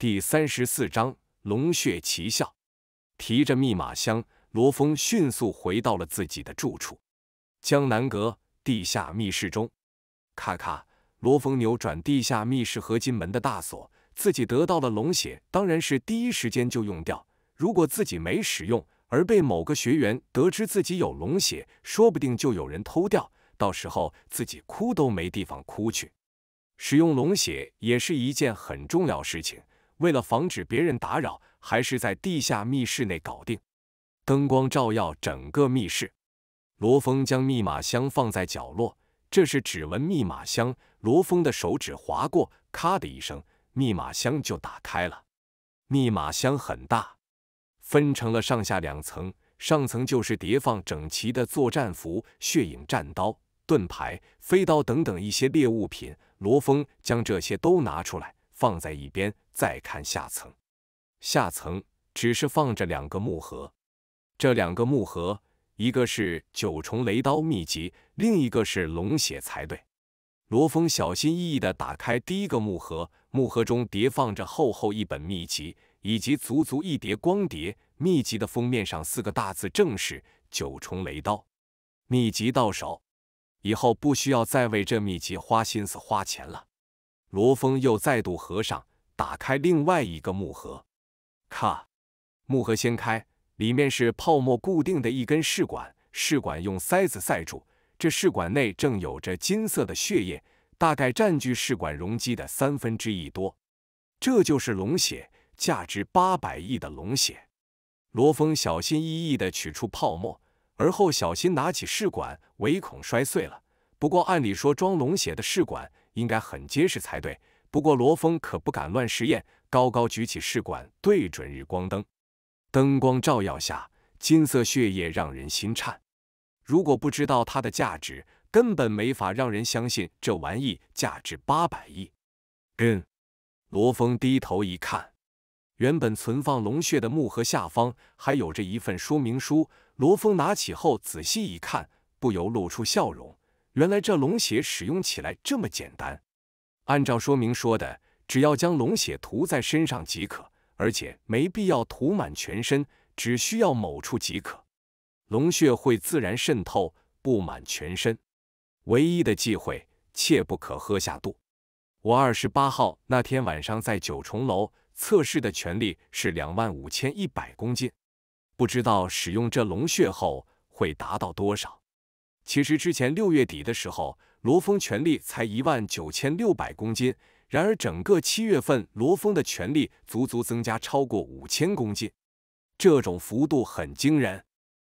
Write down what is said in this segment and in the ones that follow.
第三十四章龙血奇效。提着密码箱，罗峰迅速回到了自己的住处——江南阁地下密室中。咔咔，罗峰扭转地下密室合金门的大锁，自己得到了龙血，当然是第一时间就用掉。如果自己没使用，而被某个学员得知自己有龙血，说不定就有人偷掉，到时候自己哭都没地方哭去。使用龙血也是一件很重要事情。为了防止别人打扰，还是在地下密室内搞定。灯光照耀整个密室，罗峰将密码箱放在角落，这是指纹密码箱。罗峰的手指划过，咔的一声，密码箱就打开了。密码箱很大，分成了上下两层，上层就是叠放整齐的作战服、血影战刀、盾牌、飞刀等等一些猎物品。罗峰将这些都拿出来。放在一边，再看下层。下层只是放着两个木盒，这两个木盒，一个是九重雷刀秘籍，另一个是龙血才对。罗峰小心翼翼地打开第一个木盒，木盒中叠放着厚厚一本秘籍，以及足足一叠光碟。秘籍的封面上四个大字正是“九重雷刀”。秘籍到手，以后不需要再为这秘籍花心思、花钱了。罗峰又再度合上，打开另外一个木盒，咔，木盒掀开，里面是泡沫固定的一根试管，试管用塞子塞住，这试管内正有着金色的血液，大概占据试管容积的三分之一多。这就是龙血，价值八百亿的龙血。罗峰小心翼翼地取出泡沫，而后小心拿起试管，唯恐摔碎了。不过按理说装龙血的试管。应该很结实才对，不过罗峰可不敢乱实验。高高举起试管，对准日光灯，灯光照耀下，金色血液让人心颤。如果不知道它的价值，根本没法让人相信这玩意价值八百亿。跟罗峰低头一看，原本存放龙血的木盒下方还有着一份说明书。罗峰拿起后仔细一看，不由露出笑容。原来这龙血使用起来这么简单，按照说明说的，只要将龙血涂在身上即可，而且没必要涂满全身，只需要某处即可。龙血会自然渗透，布满全身。唯一的忌讳，切不可喝下肚。我二十八号那天晚上在九重楼测试的权力是两万五千一百公斤，不知道使用这龙血后会达到多少。其实之前六月底的时候，罗峰全力才一万九千六百公斤。然而整个七月份，罗峰的全力足足增加超过五千公斤，这种幅度很惊人。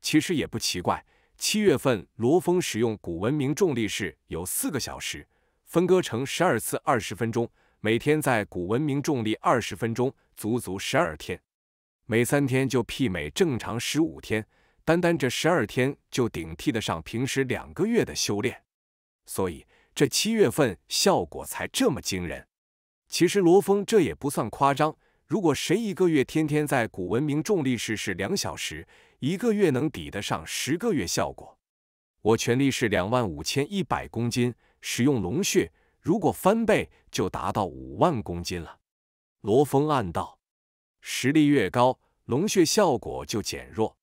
其实也不奇怪，七月份罗峰使用古文明重力式有四个小时，分割成十二次二十分钟，每天在古文明重力二十分钟，足足十二天，每三天就媲美正常十五天。单单这十二天就顶替得上平时两个月的修炼，所以这七月份效果才这么惊人。其实罗峰这也不算夸张，如果谁一个月天天在古文明重力室是两小时，一个月能抵得上十个月效果。我全力是两万五千一百公斤，使用龙血，如果翻倍就达到五万公斤了。罗峰暗道，实力越高，龙血效果就减弱。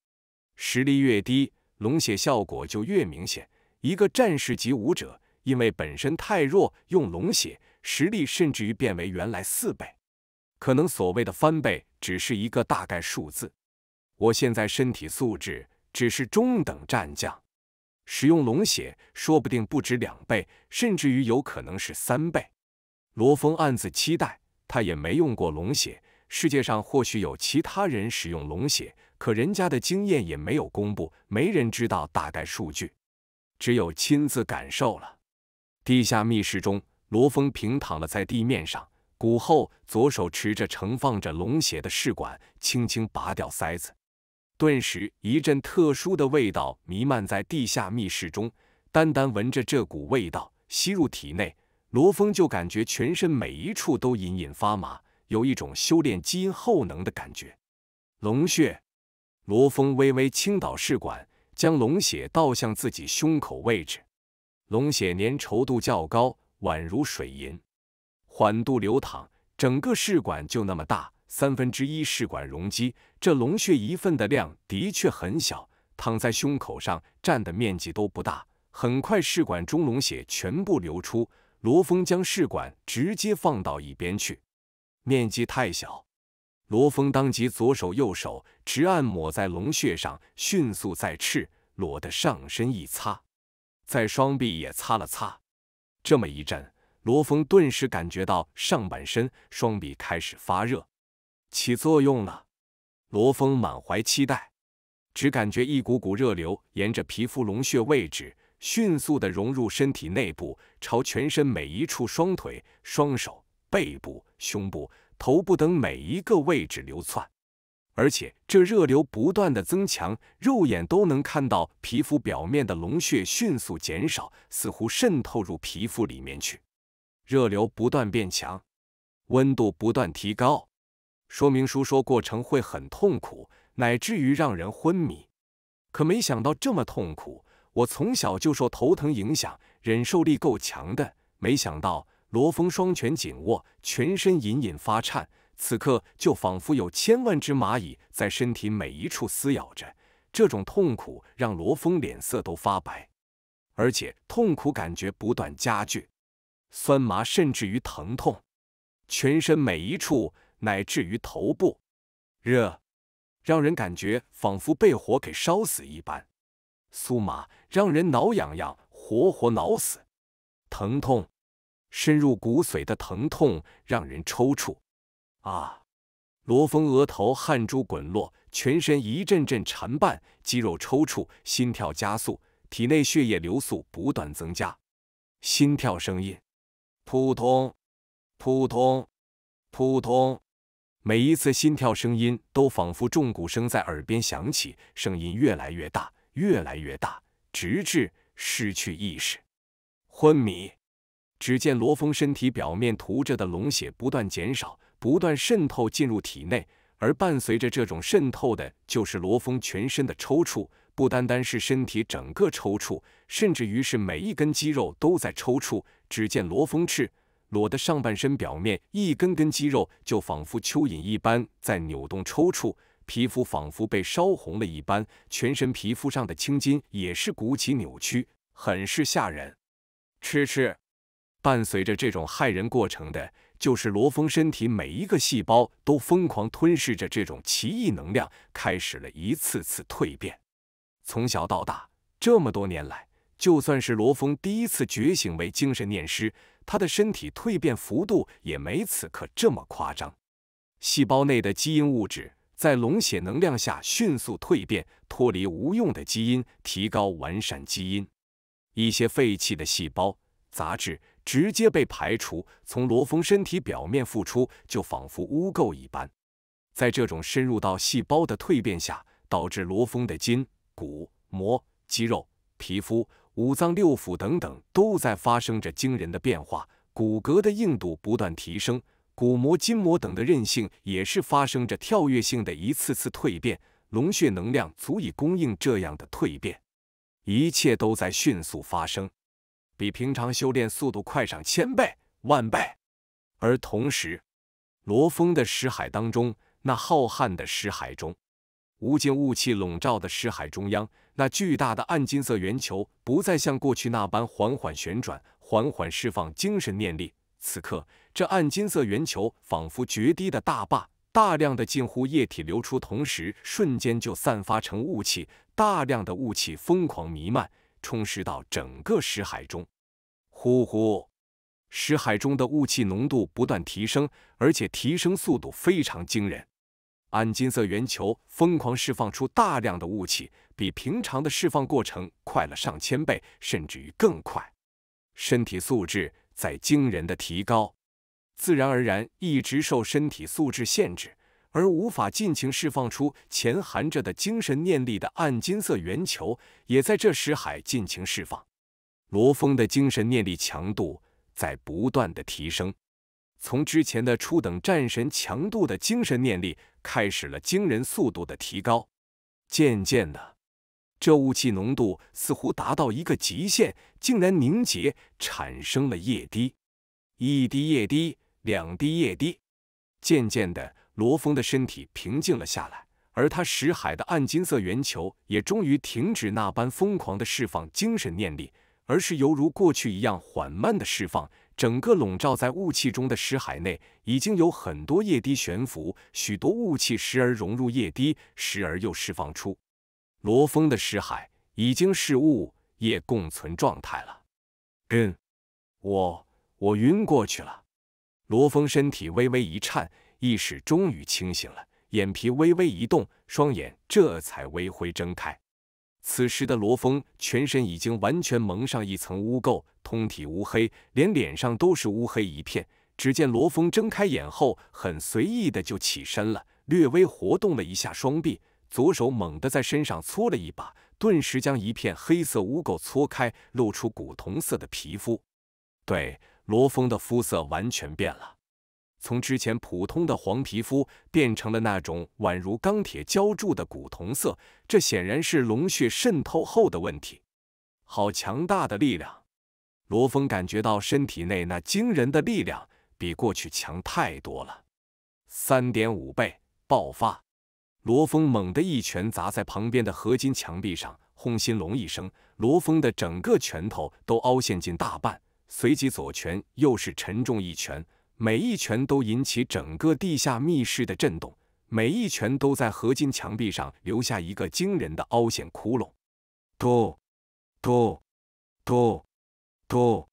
实力越低，龙血效果就越明显。一个战士级武者，因为本身太弱，用龙血，实力甚至于变为原来四倍。可能所谓的翻倍，只是一个大概数字。我现在身体素质只是中等战将，使用龙血，说不定不止两倍，甚至于有可能是三倍。罗峰暗自期待，他也没用过龙血。世界上或许有其他人使用龙血。可人家的经验也没有公布，没人知道大概数据，只有亲自感受了。地下密室中，罗峰平躺了在地面上，骨后左手持着盛放着龙血的试管，轻轻拔掉塞子，顿时一阵特殊的味道弥漫在地下密室中。单单闻着这股味道，吸入体内，罗峰就感觉全身每一处都隐隐发麻，有一种修炼基因后能的感觉。龙血。罗峰微微倾倒试管，将龙血倒向自己胸口位置。龙血粘稠度较高，宛如水银，缓度流淌。整个试管就那么大，三分之一试管容积，这龙血一份的量的确很小，躺在胸口上占的面积都不大。很快，试管中龙血全部流出。罗峰将试管直接放到一边去，面积太小。罗峰当即左手右手直按抹在龙穴上，迅速在赤裸的上身一擦，在双臂也擦了擦。这么一阵，罗峰顿时感觉到上半身、双臂开始发热，起作用了。罗峰满怀期待，只感觉一股股热流沿着皮肤龙穴位置，迅速的融入身体内部，朝全身每一处、双腿、双手、背部、胸部。头部等每一个位置流窜，而且这热流不断的增强，肉眼都能看到皮肤表面的龙血迅速减少，似乎渗透入皮肤里面去。热流不断变强，温度不断提高。说明书说过程会很痛苦，乃至于让人昏迷。可没想到这么痛苦。我从小就受头疼影响，忍受力够强的，没想到。罗峰双拳紧握，全身隐隐发颤，此刻就仿佛有千万只蚂蚁在身体每一处撕咬着，这种痛苦让罗峰脸色都发白，而且痛苦感觉不断加剧，酸麻甚至于疼痛，全身每一处乃至于头部，热，让人感觉仿佛被火给烧死一般，酥麻让人挠痒痒，活活挠死，疼痛。深入骨髓的疼痛让人抽搐，啊！罗峰额头汗珠滚落，全身一阵阵缠绊，肌肉抽搐，心跳加速，体内血液流速不断增加。心跳声音，扑通，扑通，扑通，每一次心跳声音都仿佛重鼓声在耳边响起，声音越来越大，越来越大，直至失去意识，昏迷。只见罗峰身体表面涂着的龙血不断减少，不断渗透进入体内，而伴随着这种渗透的就是罗峰全身的抽搐。不单单是身体整个抽搐，甚至于是每一根肌肉都在抽搐。只见罗峰赤裸的上半身表面，一根根肌肉就仿佛蚯蚓一般在扭动抽搐，皮肤仿佛被烧红了一般，全身皮肤上的青筋也是鼓起扭曲，很是吓人。吃吃。伴随着这种害人过程的，就是罗峰身体每一个细胞都疯狂吞噬着这种奇异能量，开始了一次次蜕变。从小到大，这么多年来，就算是罗峰第一次觉醒为精神念师，他的身体蜕变幅度也没此刻这么夸张。细胞内的基因物质在龙血能量下迅速蜕变，脱离无用的基因，提高完善基因，一些废弃的细胞杂质。直接被排除，从罗峰身体表面复出，就仿佛污垢一般。在这种深入到细胞的蜕变下，导致罗峰的筋、骨、膜、肌肉、皮肤、五脏六腑等等都在发生着惊人的变化。骨骼的硬度不断提升，骨膜、筋膜等的韧性也是发生着跳跃性的一次次蜕变。龙血能量足以供应这样的蜕变，一切都在迅速发生。比平常修炼速度快上千倍、万倍，而同时，罗峰的识海当中，那浩瀚的识海中，无尽雾气笼罩的识海中央，那巨大的暗金色圆球不再像过去那般缓缓旋转，缓缓释放精神念力。此刻，这暗金色圆球仿佛决堤的大坝，大量的近乎液体流出，同时瞬间就散发成雾气，大量的雾气疯狂弥漫。充实到整个石海中，呼呼，石海中的雾气浓度不断提升，而且提升速度非常惊人。暗金色圆球疯狂释放出大量的雾气，比平常的释放过程快了上千倍，甚至于更快。身体素质在惊人的提高，自然而然一直受身体素质限制。而无法尽情释放出潜含着的精神念力的暗金色圆球，也在这识海尽情释放。罗峰的精神念力强度在不断的提升，从之前的初等战神强度的精神念力，开始了惊人速度的提高。渐渐的，这雾气浓度似乎达到一个极限，竟然凝结产生了液滴，一滴液滴，两滴液滴，渐渐的。罗峰的身体平静了下来，而他识海的暗金色圆球也终于停止那般疯狂的释放精神念力，而是犹如过去一样缓慢的释放。整个笼罩在雾气中的石海内，已经有很多液滴悬浮，许多雾气时而融入液滴，时而又释放出。罗峰的石海已经是雾液共存状态了。嗯，我我晕过去了。罗峰身体微微一颤。意识终于清醒了，眼皮微微一动，双眼这才微微睁开。此时的罗峰全身已经完全蒙上一层污垢，通体乌黑，连脸上都是乌黑一片。只见罗峰睁开眼后，很随意的就起身了，略微活动了一下双臂，左手猛地在身上搓了一把，顿时将一片黑色污垢搓开，露出古铜色的皮肤。对，罗峰的肤色完全变了。从之前普通的黄皮肤变成了那种宛如钢铁浇铸的古铜色，这显然是龙血渗透后的问题。好强大的力量！罗峰感觉到身体内那惊人的力量，比过去强太多了，三点五倍爆发！罗峰猛地一拳砸在旁边的合金墙壁上，轰！心隆一声，罗峰的整个拳头都凹陷进大半，随即左拳又是沉重一拳。每一拳都引起整个地下密室的震动，每一拳都在合金墙壁上留下一个惊人的凹陷窟窿。嘟嘟嘟嘟，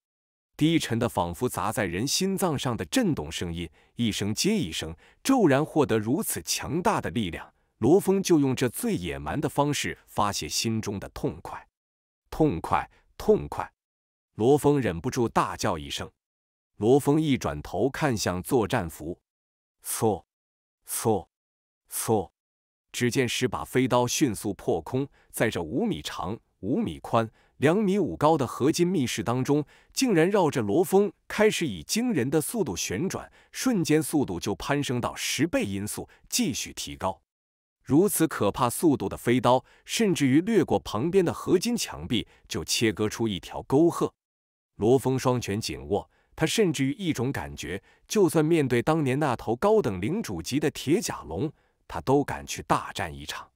低沉的仿佛砸在人心脏上的震动声音，一声接一声。骤然获得如此强大的力量，罗峰就用这最野蛮的方式发泄心中的痛快，痛快，痛快！罗峰忍不住大叫一声。罗峰一转头看向作战服，嗖嗖嗖！只见十把飞刀迅速破空，在这五米长、五米宽、两米五高的合金密室当中，竟然绕着罗峰开始以惊人的速度旋转，瞬间速度就攀升到十倍音速，继续提高。如此可怕速度的飞刀，甚至于掠过旁边的合金墙壁，就切割出一条沟壑。罗峰双拳紧握。他甚至于一种感觉，就算面对当年那头高等领主级的铁甲龙，他都敢去大战一场。